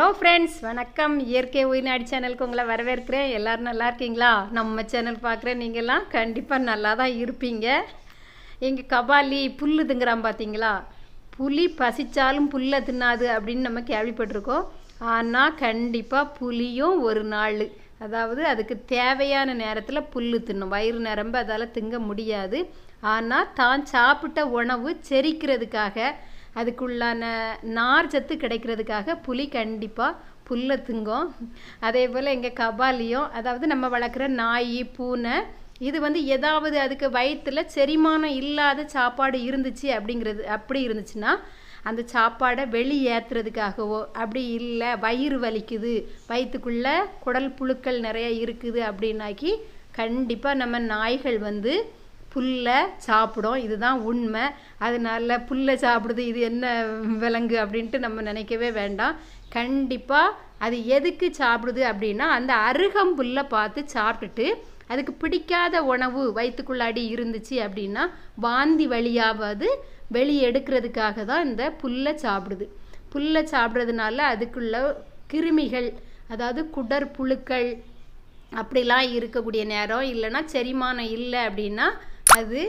hello friends வணக்கம் இயற்கை உயிர்நாடி சேனலுக்கு உங்களை வரவேற்கிறேன் எல்லோரும் நல்லா இருக்கீங்களா நம்ம சேனல் பார்க்குறேன் நீங்கள்லாம் கண்டிப்பாக நல்லா தான் இருப்பீங்க எங்கள் கபாலி புல்லு திங்குறான் பார்த்தீங்களா புலி பசித்தாலும் புல்லை தின்னாது அப்படின்னு நம்ம கேள்விப்பட்டிருக்கோம் ஆனால் கண்டிப்பாக புளியும் ஒரு நாள் அதாவது அதுக்கு தேவையான நேரத்தில் புல் தின்னும் வயிறு நிரம்ப அதால் திங்க முடியாது ஆனால் தான் சாப்பிட்ட உணவு செரிக்கிறதுக்காக அதுக்குள்ளான நார் சத்து கிடைக்கிறதுக்காக புலி கண்டிப்பாக புல்லை திங்கும் அதே போல் எங்கள் கபாலியும் அதாவது நம்ம வளர்க்குற நாய் பூனை இது வந்து ஏதாவது அதுக்கு வயிற்றில் செரிமானம் இல்லாத சாப்பாடு இருந்துச்சு அப்படிங்கிறது அப்படி இருந்துச்சுன்னா அந்த சாப்பாடை வெளியேற்றுறதுக்காகவோ அப்படி இல்லை வயிறு வலிக்குது வயிற்றுக்குள்ளே குடல் புழுக்கள் நிறையா இருக்குது அப்படின்னாக்கி கண்டிப்பாக நம்ம நாய்கள் வந்து புல்லை சாப்பிடும் இதுதான் உண்மை அதனால் புல்லை சாப்பிடுது இது என்ன விலங்கு அப்படின்ட்டு நம்ம நினைக்கவே வேண்டாம் கண்டிப்பாக அது எதுக்கு சாப்பிடுது அப்படின்னா அந்த அருகம் புல்லை பார்த்து சாப்பிட்டுட்டு அதுக்கு பிடிக்காத உணவு வயிற்றுக்குள்ளாடி இருந்துச்சு அப்படின்னா வாந்தி வழியாவது வெளியெடுக்கிறதுக்காக தான் இந்த புல்லை சாப்பிடுது புல்லை சாப்பிட்றதுனால அதுக்குள்ள கிருமிகள் அதாவது குடற்புழுக்கள் அப்படிலாம் இருக்கக்கூடிய நேரம் இல்லைன்னா செரிமானம் இல்லை அப்படின்னா அது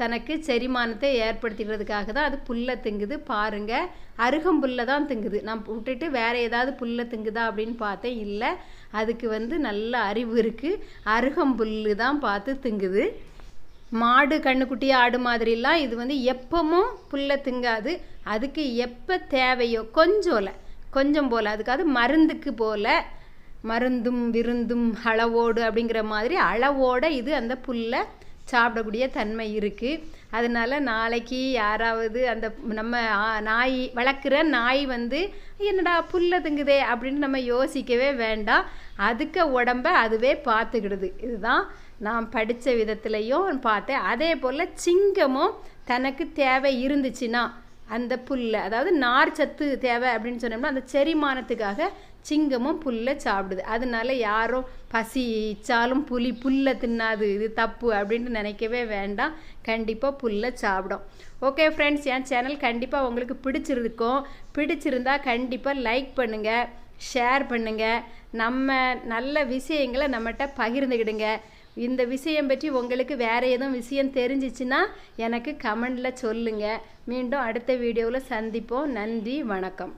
தனக்கு செரிமானத்தை ஏற்படுத்திக்கிறதுக்காக தான் அது புல்லை திங்குது பாருங்கள் அருகம்புல்லை தான் திங்குது நான் விட்டுட்டு வேற ஏதாவது புல்லை திங்குதா அப்படின்னு பார்த்தேன் இல்லை அதுக்கு வந்து நல்ல அறிவு இருக்குது அருகம்புல்லு தான் பார்த்து திங்குது மாடு கண்ணுக்குட்டி ஆடு மாதிரிலாம் இது வந்து எப்பவும் புல்லை திங்காது அதுக்கு எப்போ தேவையோ கொஞ்சோல கொஞ்சம் போல் அதுக்காவது மருந்துக்கு போல் மருந்தும் விருந்தும் அளவோடு அப்படிங்கிற மாதிரி அளவோடு இது அந்த புல்லை சாப்பிடக்கூடிய தன்மை இருக்குது அதனால் நாளைக்கு யாராவது அந்த நம்ம நாய் வளர்க்குற நாய் வந்து என்னடா புல்ல திங்குதே அப்படின்னு நம்ம யோசிக்கவே வேண்டாம் அதுக்கு உடம்ப அதுவே பார்த்துக்கிடுது இதுதான் நான் படித்த விதத்துலையும் பார்த்தேன் அதே போல் சிங்கமும் தனக்கு தேவை இருந்துச்சுன்னா அந்த புல்லை அதாவது நார் சத்து தேவை அப்படின்னு சொன்னோம்னா அந்த செரிமானத்துக்காக சிங்கமும் புல்லை சாப்பிடுது அதனால யாரும் பசிச்சாலும் புலி புல்லை தின்னாது இது தப்பு அப்படின்னு நினைக்கவே வேண்டாம் கண்டிப்பாக புல்லை சாப்பிடும் ஓகே ஃப்ரெண்ட்ஸ் என் சேனல் கண்டிப்பாக உங்களுக்கு பிடிச்சிருக்கும் பிடிச்சிருந்தா கண்டிப்பாக லைக் பண்ணுங்கள் ஷேர் பண்ணுங்கள் நம்ம நல்ல விஷயங்களை நம்மகிட்ட பகிர்ந்துக்கிடுங்க இந்த விஷயம் பற்றி உங்களுக்கு வேறு எதுவும் விஷயம் தெரிஞ்சிச்சுன்னா எனக்கு கமெண்டில் சொல்லுங்கள் மீண்டும் அடுத்த வீடியோவில் சந்திப்போம் நன்றி வணக்கம்